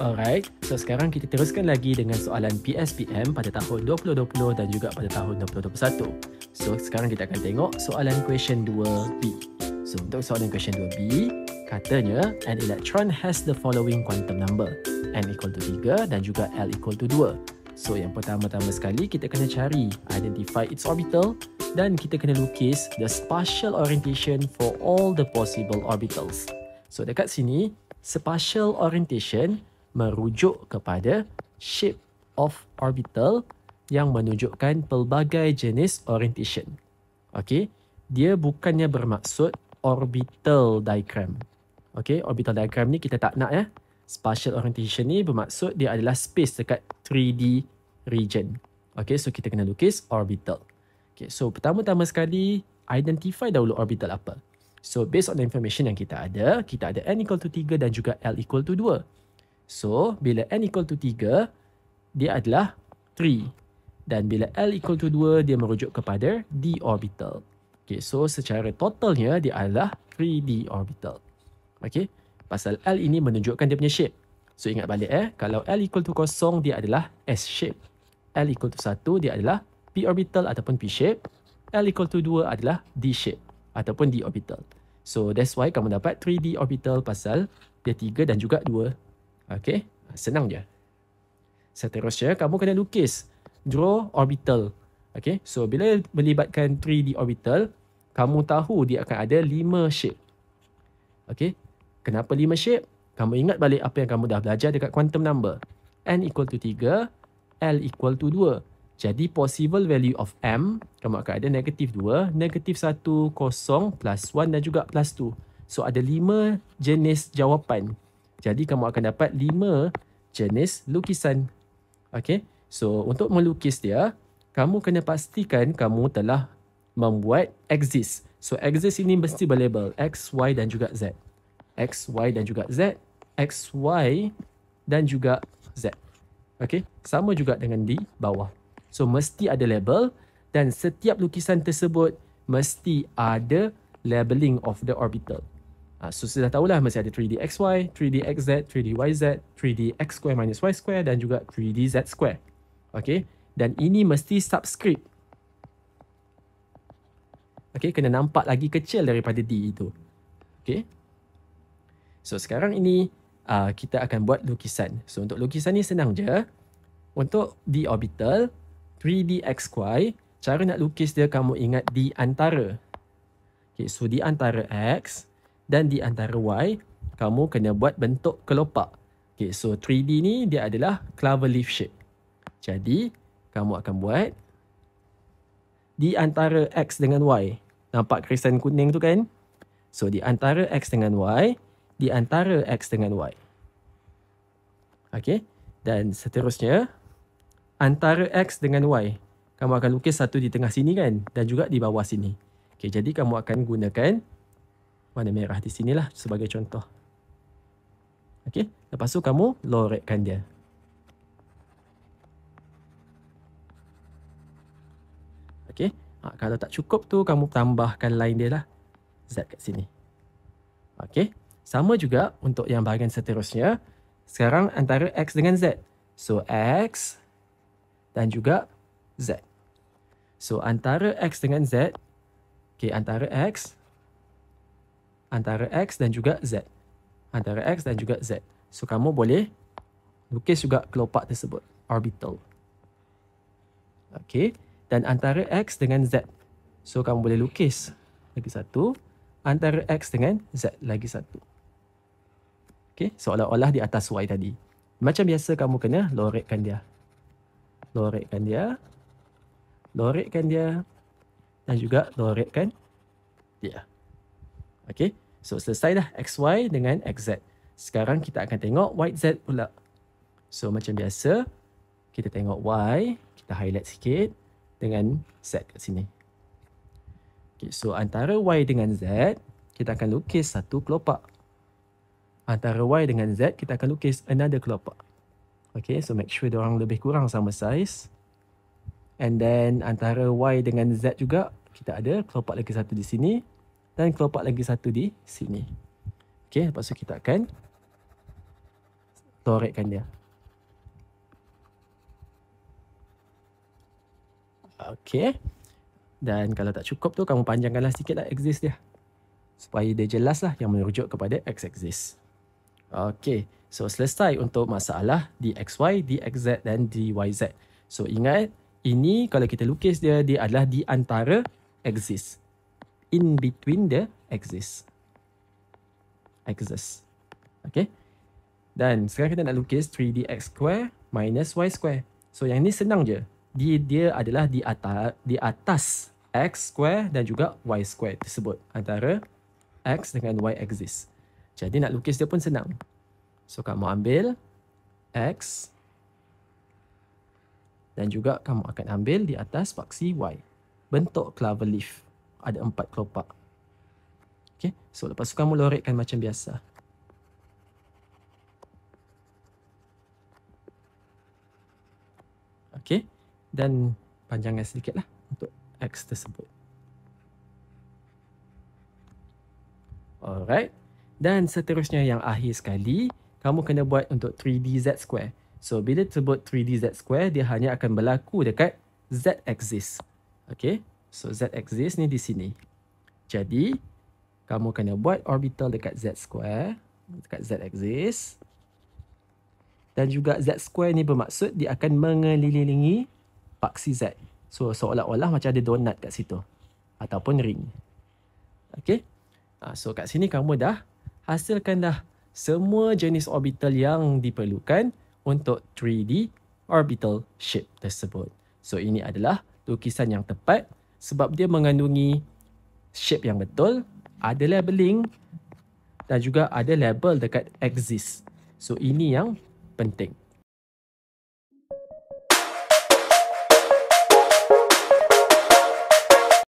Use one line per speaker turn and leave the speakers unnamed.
Alright, so sekarang kita teruskan lagi dengan soalan PSPM pada tahun 2020 dan juga pada tahun 2021. So sekarang kita akan tengok soalan question 2B. So untuk soalan question 2B, katanya an electron has the following quantum number, n equal to 3 dan juga l equal to 2. So yang pertama-tama sekali kita kena cari identify its orbital dan kita kena lukis the spatial orientation for all the possible orbitals. So dekat sini, spatial orientation merujuk kepada shape of orbital yang menunjukkan pelbagai jenis orientation. Okey, dia bukannya bermaksud orbital diagram. Okey, orbital diagram ni kita tak nak ya. Spatial orientation ni bermaksud dia adalah space dekat 3D region. Okey, so kita kena lukis orbital. Okey, so pertama-tama sekali identify dahulu orbital apa. So based on the information yang kita ada, kita ada n equal to 3 dan juga l equal to So, bila n equal to 3, dia adalah 3. Dan bila l equal to 2, dia merujuk kepada d orbital. Okay, so secara totalnya, dia adalah 3d orbital. Okay, pasal l ini menunjukkan dia punya shape. So, ingat balik eh, kalau l equal to kosong, dia adalah s shape. l equal to 1, dia adalah p orbital ataupun p shape. l equal to 2 adalah d shape ataupun d orbital. So, that's why kamu dapat 3d orbital pasal dia 3 dan juga 2. Okay, senang je. Seterusnya, kamu kena lukis. Draw orbital. Okay, so bila melibatkan 3D orbital, kamu tahu dia akan ada 5 shape. Okay, kenapa 5 shape? Kamu ingat balik apa yang kamu dah belajar dekat quantum number. N equal to 3, L equal to 2. Jadi possible value of M, kamu akan ada negatif 2, negatif 1, kosong, plus 1 dan juga plus 2. So ada 5 jenis jawapan. Jadi kamu akan dapat 5 jenis lukisan. Okay. So untuk melukis dia, kamu kena pastikan kamu telah membuat exist. So exist ini mesti berlabel X, Y dan juga Z. X, Y dan juga Z. X, Y dan juga Z. Okay. Sama juga dengan di bawah. So mesti ada label dan setiap lukisan tersebut mesti ada labeling of the orbital. Uh, so, sudah tahulah masih ada 3D XY, 3D XZ, 3D YZ, 3D X square minus Y square dan juga 3D Z square. Okay. Dan ini mesti subscript. Okay. Kena nampak lagi kecil daripada D itu. Okay. So, sekarang ini uh, kita akan buat lukisan. So, untuk lukisan ni senang je. Untuk D orbital, 3D X XY, cara nak lukis dia kamu ingat di antara. Okay. So, di antara X dan di antara Y kamu kena buat bentuk kelopak. Okay, so 3D ni dia adalah clover leaf shape. Jadi kamu akan buat di antara X dengan Y. Nampak kristen kuning tu kan? So di antara X dengan Y, di antara X dengan Y. Okay, dan seterusnya antara X dengan Y. Kamu akan lukis satu di tengah sini kan? Dan juga di bawah sini. Okay, jadi kamu akan gunakan warna merah di sinilah sebagai contoh. Okey, lepas tu kamu lorekkan dia. Okey, ha, kalau tak cukup tu kamu tambahkan lain dia lah. Z kat sini. Okey, sama juga untuk yang bahagian seterusnya. Sekarang antara X dengan Z. So, X dan juga Z. So, antara X dengan Z. Okey, antara X antara X dan juga Z. Antara X dan juga Z. So kamu boleh lukis juga kelopak tersebut. Orbital. Okay. Dan antara X dengan Z. So kamu boleh lukis lagi satu. Antara X dengan Z lagi satu. Okay. Seolah-olah di atas Y tadi. Macam biasa kamu kena lorekkan dia. Lorekkan dia. Lorekkan dia. Dan juga lorekkan dia. Yeah. Okay, so selesai dah XY dengan XZ. Sekarang kita akan tengok YZ pula. So macam biasa, kita tengok Y, kita highlight sikit dengan Z kat sini. Okay, so antara Y dengan Z, kita akan lukis satu kelopak. Antara Y dengan Z, kita akan lukis another kelopak. Okay, so make sure orang lebih kurang sama size. And then antara Y dengan Z juga, kita ada kelopak lagi satu di sini dan kelopak lagi satu di sini. Okey, lepas tu kita akan torekkan dia. Okey. Dan kalau tak cukup tu, kamu panjangkanlah sikit lah axis dia. Supaya dia jelas lah yang merujuk kepada x-axis. Okey. So, selesai untuk masalah dxy, dxz dan dyz. So, ingat ini kalau kita lukis dia, dia adalah di antara axis in between the axis. Axis. Okay. Dan sekarang kita nak lukis 3dx square minus y square. So yang ni senang je. Dia, dia adalah di atas, di atas x square dan juga y square tersebut. Antara x dengan y axis. Jadi nak lukis dia pun senang. So kamu ambil x dan juga kamu akan ambil di atas paksi y. Bentuk clover leaf ada empat kelopak. Okay, so lepas tu kamu lorekkan macam biasa. Okay, dan panjangnya sedikit lah untuk X tersebut. Alright, dan seterusnya yang akhir sekali, kamu kena buat untuk 3D Z square. So, bila sebut 3D Z square, dia hanya akan berlaku dekat Z axis. Okay, So Z axis ni di sini. Jadi kamu kena buat orbital dekat Z square, dekat Z axis. Dan juga Z square ni bermaksud dia akan mengelilingi paksi Z. So seolah-olah macam ada donut kat situ. Ataupun ring. Okay. Ah, so kat sini kamu dah hasilkan dah semua jenis orbital yang diperlukan untuk 3D orbital shape tersebut. So ini adalah lukisan yang tepat sebab dia mengandungi shape yang betul, ada labeling dan juga ada label dekat exist. So ini yang penting.